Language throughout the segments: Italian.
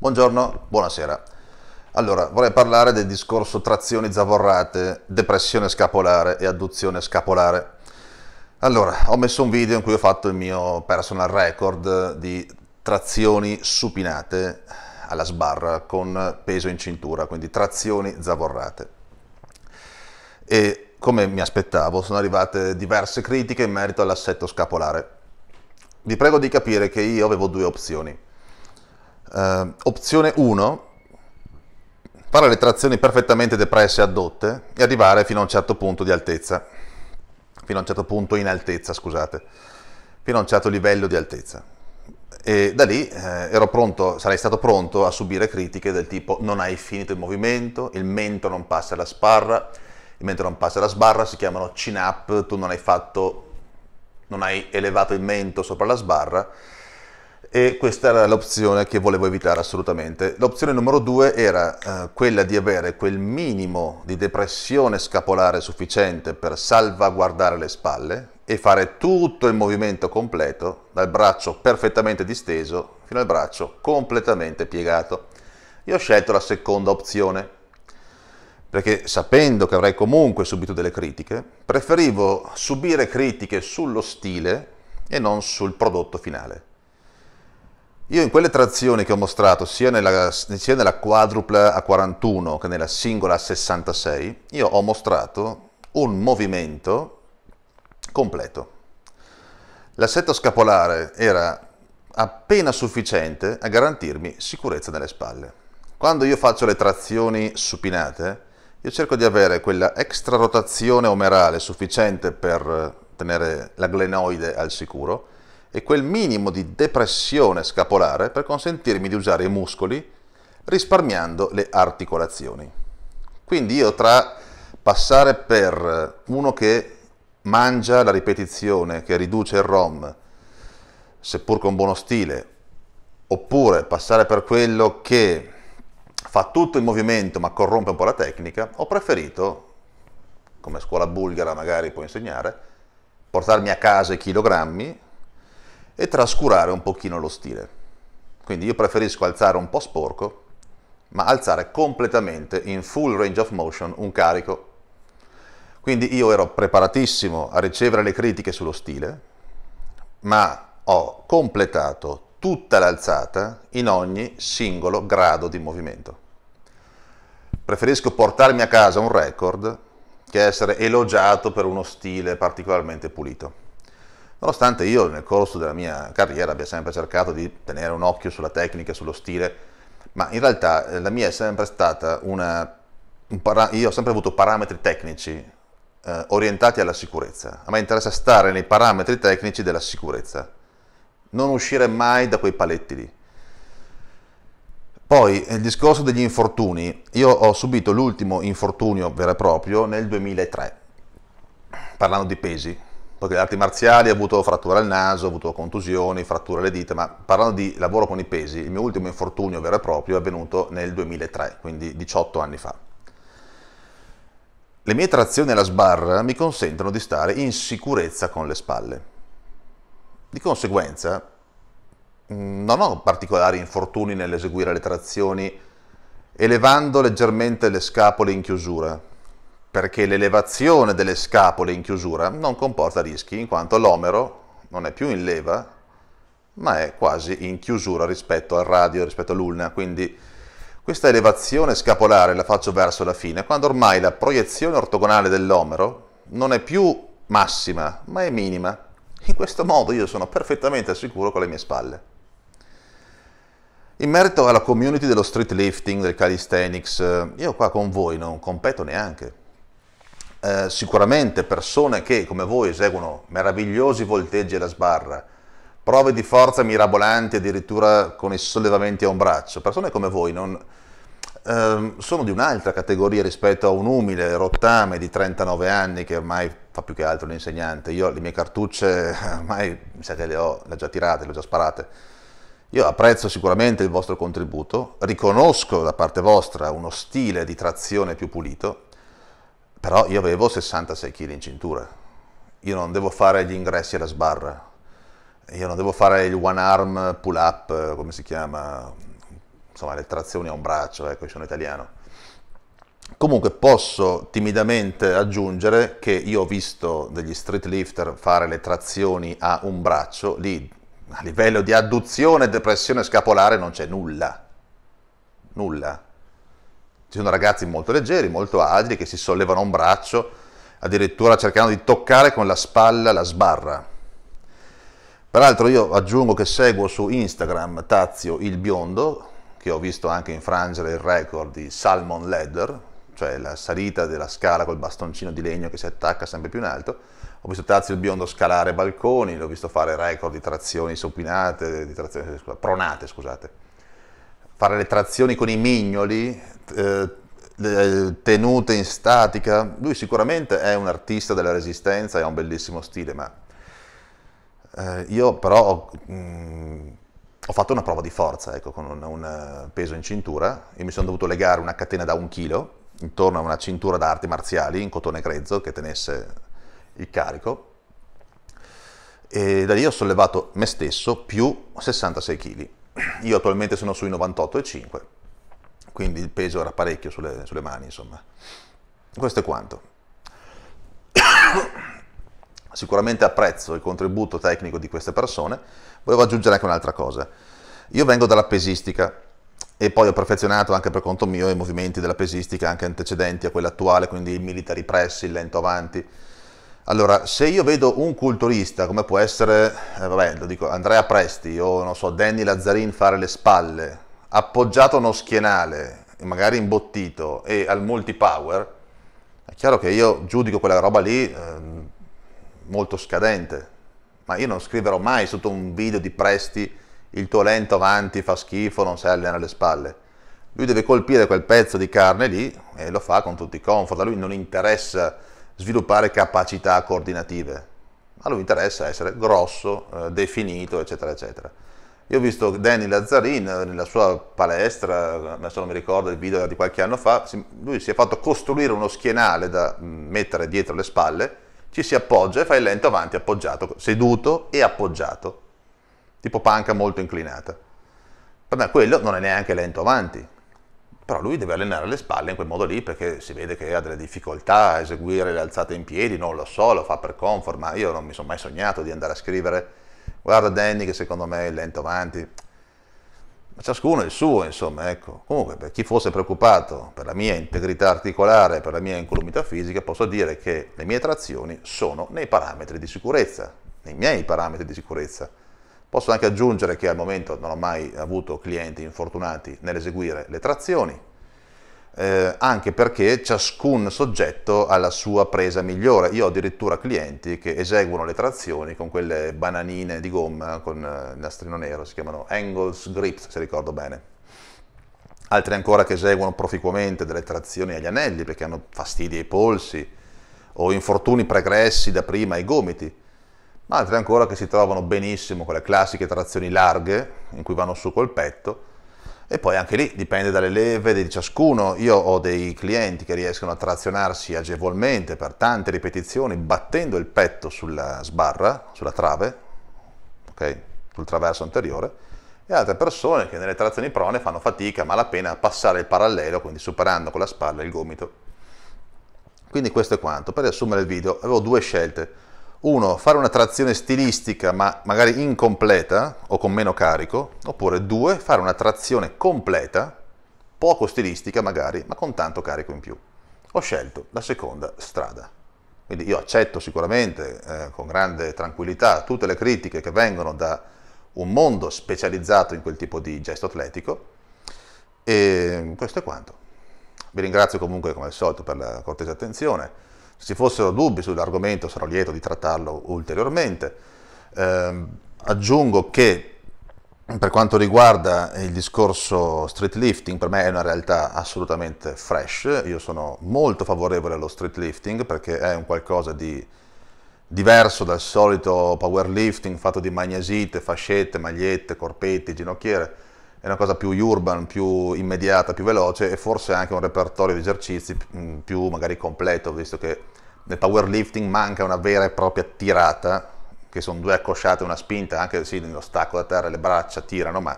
Buongiorno, buonasera. Allora, vorrei parlare del discorso trazioni zavorrate, depressione scapolare e adduzione scapolare. Allora, ho messo un video in cui ho fatto il mio personal record di trazioni supinate alla sbarra con peso in cintura, quindi trazioni zavorrate. E come mi aspettavo, sono arrivate diverse critiche in merito all'assetto scapolare. Vi prego di capire che io avevo due opzioni Uh, opzione 1, fare le trazioni perfettamente depresse e addotte e arrivare fino a un certo punto di altezza, fino a un certo punto in altezza, scusate, fino a un certo livello di altezza. E da lì eh, pronto, sarei stato pronto a subire critiche del tipo non hai finito il movimento, il mento non passa la sparra, il mento non passa la sbarra, si chiamano chin up, tu non hai fatto, non hai elevato il mento sopra la sbarra, e questa era l'opzione che volevo evitare assolutamente. L'opzione numero due era eh, quella di avere quel minimo di depressione scapolare sufficiente per salvaguardare le spalle e fare tutto il movimento completo dal braccio perfettamente disteso fino al braccio completamente piegato. Io ho scelto la seconda opzione perché sapendo che avrei comunque subito delle critiche, preferivo subire critiche sullo stile e non sul prodotto finale. Io in quelle trazioni che ho mostrato, sia nella, sia nella quadrupla a 41 che nella singola a 66, io ho mostrato un movimento completo. L'assetto scapolare era appena sufficiente a garantirmi sicurezza nelle spalle. Quando io faccio le trazioni supinate, io cerco di avere quella extra rotazione omerale sufficiente per tenere la glenoide al sicuro, e quel minimo di depressione scapolare per consentirmi di usare i muscoli risparmiando le articolazioni. Quindi io tra passare per uno che mangia la ripetizione, che riduce il ROM, seppur con buono stile, oppure passare per quello che fa tutto il movimento ma corrompe un po' la tecnica, ho preferito, come scuola bulgara magari può insegnare, portarmi a casa i chilogrammi, e trascurare un pochino lo stile. Quindi io preferisco alzare un po' sporco, ma alzare completamente in full range of motion un carico. Quindi io ero preparatissimo a ricevere le critiche sullo stile, ma ho completato tutta l'alzata in ogni singolo grado di movimento. Preferisco portarmi a casa un record che essere elogiato per uno stile particolarmente pulito nonostante io nel corso della mia carriera abbia sempre cercato di tenere un occhio sulla tecnica, sullo stile, ma in realtà eh, la mia è sempre stata una... Un para, io ho sempre avuto parametri tecnici eh, orientati alla sicurezza, a me interessa stare nei parametri tecnici della sicurezza, non uscire mai da quei paletti lì. Poi eh, il discorso degli infortuni, io ho subito l'ultimo infortunio vero e proprio nel 2003, parlando di pesi, poi le arti marziali ha avuto frattura al naso, ha avuto contusioni, fratture alle dita, ma parlando di lavoro con i pesi, il mio ultimo infortunio vero e proprio è avvenuto nel 2003, quindi 18 anni fa. Le mie trazioni alla sbarra mi consentono di stare in sicurezza con le spalle. Di conseguenza mm, non ho particolari infortuni nell'eseguire le trazioni elevando leggermente le scapole in chiusura, perché l'elevazione delle scapole in chiusura non comporta rischi, in quanto l'omero non è più in leva, ma è quasi in chiusura rispetto al radio, rispetto all'ulna, quindi questa elevazione scapolare la faccio verso la fine, quando ormai la proiezione ortogonale dell'omero non è più massima, ma è minima. In questo modo io sono perfettamente al sicuro con le mie spalle. In merito alla community dello street lifting, del calisthenics, eh, io qua con voi non competo neanche. Eh, sicuramente persone che come voi eseguono meravigliosi volteggi alla sbarra, prove di forza mirabolanti addirittura con i sollevamenti a un braccio, persone come voi non, eh, sono di un'altra categoria rispetto a un umile rottame di 39 anni che ormai fa più che altro l'insegnante. Io le mie cartucce ormai mi sa che le ho, le ho già tirate, le ho già sparate. Io apprezzo sicuramente il vostro contributo, riconosco da parte vostra uno stile di trazione più pulito, però io avevo 66 kg in cintura, io non devo fare gli ingressi alla sbarra, io non devo fare il one arm pull up, come si chiama, insomma le trazioni a un braccio, ecco, io sono italiano. Comunque posso timidamente aggiungere che io ho visto degli street lifter fare le trazioni a un braccio, lì a livello di adduzione, e depressione scapolare non c'è nulla, nulla. Ci sono ragazzi molto leggeri, molto agili, che si sollevano un braccio, addirittura cercando di toccare con la spalla la sbarra. Peraltro io aggiungo che seguo su Instagram Tazio il Biondo, che ho visto anche infrangere il record di Salmon Ladder, cioè la salita della scala col bastoncino di legno che si attacca sempre più in alto. Ho visto Tazio il Biondo scalare balconi, l'ho visto fare record di trazioni supinate, di trazioni, scusate, pronate, scusate fare le trazioni con i mignoli, eh, eh, tenute in statica, lui sicuramente è un artista della resistenza e ha un bellissimo stile, ma eh, io però mh, mm, ho fatto una prova di forza, ecco, con un, un eh, peso in cintura e mi sono dovuto legare una catena da un chilo intorno a una cintura d'arti marziali in cotone grezzo che tenesse il carico e da lì ho sollevato me stesso più 66 kg io attualmente sono sui 98,5, quindi il peso era parecchio sulle, sulle mani, insomma. Questo è quanto. Sicuramente apprezzo il contributo tecnico di queste persone. Volevo aggiungere anche un'altra cosa. Io vengo dalla pesistica e poi ho perfezionato anche per conto mio i movimenti della pesistica anche antecedenti a quella attuale, quindi i military press, il lento avanti allora, se io vedo un culturista, come può essere, eh, vabbè, lo dico, Andrea Presti o, non so, Danny Lazzarin fare le spalle, appoggiato a uno schienale, magari imbottito, e al multipower, è chiaro che io giudico quella roba lì eh, molto scadente, ma io non scriverò mai sotto un video di Presti il tuo lento avanti fa schifo, non sai allenare le spalle. Lui deve colpire quel pezzo di carne lì e lo fa con tutti i comfort, a lui non interessa sviluppare capacità coordinative, a lui interessa essere grosso, eh, definito, eccetera, eccetera. Io ho visto Danny Lazzarin eh, nella sua palestra, adesso non mi ricordo il video di qualche anno fa, lui si è fatto costruire uno schienale da mm, mettere dietro le spalle, ci si appoggia e fa il lento avanti appoggiato, seduto e appoggiato, tipo panca molto inclinata. Per me quello non è neanche lento avanti, però lui deve allenare le spalle in quel modo lì perché si vede che ha delle difficoltà a eseguire le alzate in piedi, non lo so, lo fa per comfort, ma io non mi sono mai sognato di andare a scrivere guarda Danny che secondo me è lento avanti, ma ciascuno è il suo insomma, ecco. Comunque per chi fosse preoccupato per la mia integrità articolare, per la mia incolumità fisica, posso dire che le mie trazioni sono nei parametri di sicurezza, nei miei parametri di sicurezza. Posso anche aggiungere che al momento non ho mai avuto clienti infortunati nell'eseguire le trazioni, eh, anche perché ciascun soggetto ha la sua presa migliore. Io ho addirittura clienti che eseguono le trazioni con quelle bananine di gomma con eh, il nastrino nero, si chiamano Angles Grips se ricordo bene. Altri ancora che eseguono proficuamente delle trazioni agli anelli perché hanno fastidi ai polsi o infortuni pregressi da prima ai gomiti ma altre ancora che si trovano benissimo con le classiche trazioni larghe, in cui vanno su col petto, e poi anche lì dipende dalle leve di ciascuno. Io ho dei clienti che riescono a trazionarsi agevolmente per tante ripetizioni battendo il petto sulla sbarra, sulla trave, okay? sul traverso anteriore, e altre persone che nelle trazioni prone fanno fatica a malapena a passare il parallelo, quindi superando con la spalla il gomito. Quindi questo è quanto. Per riassumere il video avevo due scelte uno, fare una trazione stilistica ma magari incompleta o con meno carico, oppure due, fare una trazione completa, poco stilistica magari, ma con tanto carico in più. Ho scelto la seconda strada. Quindi io accetto sicuramente eh, con grande tranquillità tutte le critiche che vengono da un mondo specializzato in quel tipo di gesto atletico e questo è quanto. Vi ringrazio comunque come al solito per la cortese attenzione se ci fossero dubbi sull'argomento sarò lieto di trattarlo ulteriormente. Eh, aggiungo che per quanto riguarda il discorso street lifting, per me è una realtà assolutamente fresh, io sono molto favorevole allo street lifting perché è un qualcosa di diverso dal solito powerlifting fatto di magnesite, fascette, magliette, corpetti, ginocchiere, è una cosa più urban, più immediata, più veloce e forse anche un repertorio di esercizi mm, più magari completo, visto che nel powerlifting manca una vera e propria tirata, che sono due accosciate una spinta, anche sì, nello stacco da terra le braccia tirano, ma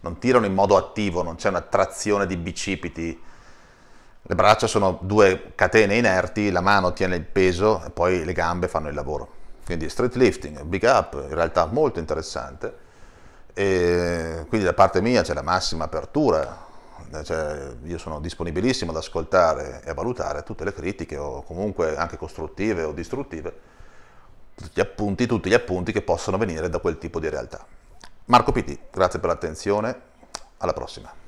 non tirano in modo attivo, non c'è una trazione di bicipiti. Le braccia sono due catene inerti, la mano tiene il peso e poi le gambe fanno il lavoro. Quindi street lifting, big up, in realtà molto interessante e quindi da parte mia c'è la massima apertura, cioè io sono disponibilissimo ad ascoltare e a valutare tutte le critiche o comunque anche costruttive o distruttive, tutti gli appunti, tutti gli appunti che possono venire da quel tipo di realtà. Marco Pitti, grazie per l'attenzione, alla prossima.